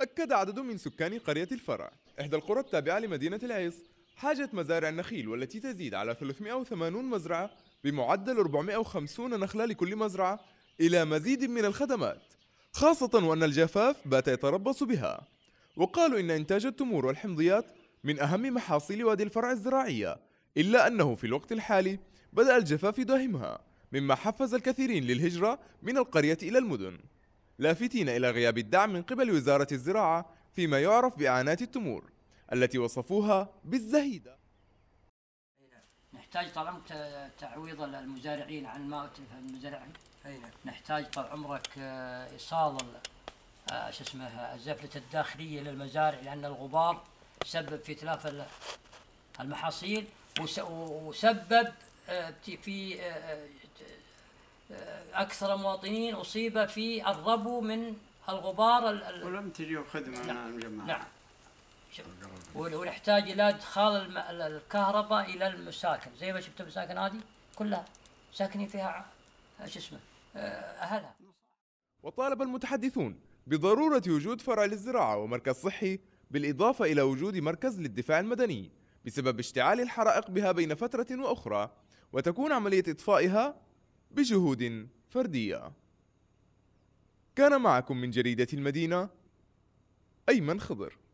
أكد عدد من سكان قرية الفرع إحدى القرى التابعة لمدينة العيص حاجة مزارع النخيل والتي تزيد على 380 مزرعة بمعدل 450 نخلة لكل مزرعة إلى مزيد من الخدمات خاصة وأن الجفاف بات يتربص بها وقالوا إن إنتاج التمور والحمضيات من أهم محاصيل وادي الفرع الزراعية إلا أنه في الوقت الحالي بدأ الجفاف يداهمها مما حفز الكثيرين للهجرة من القرية إلى المدن لافتين إلى غياب الدعم من قبل وزارة الزراعة فيما يعرف بإعانات التمور التي وصفوها بالزهيدة نحتاج طال عمرك تعويض المزارعين عن ما اتلف المزارعين أيوة. نحتاج طال عمرك آه، ايصال آه، شو اسمه آه، الزفله الداخليه للمزارع لان الغبار سبب في اتلاف المحاصيل وسبب في اكثر المواطنين اصيب في الربو من الغبار ال... ولم تجيهم خدمه نعم. من الجماعه نعم ونحتاج الى ادخال الكهرباء الى المساكن زي ما شفت المساكن هذه كلها ساكنين فيها شو اسمه آه، اهلها وطالب المتحدثون بضروره وجود فرع للزراعه ومركز صحي بالاضافه الى وجود مركز للدفاع المدني بسبب اشتعال الحرائق بها بين فتره واخرى وتكون عمليه اطفائها بجهود فردية كان معكم من جريدة المدينة أيمن خضر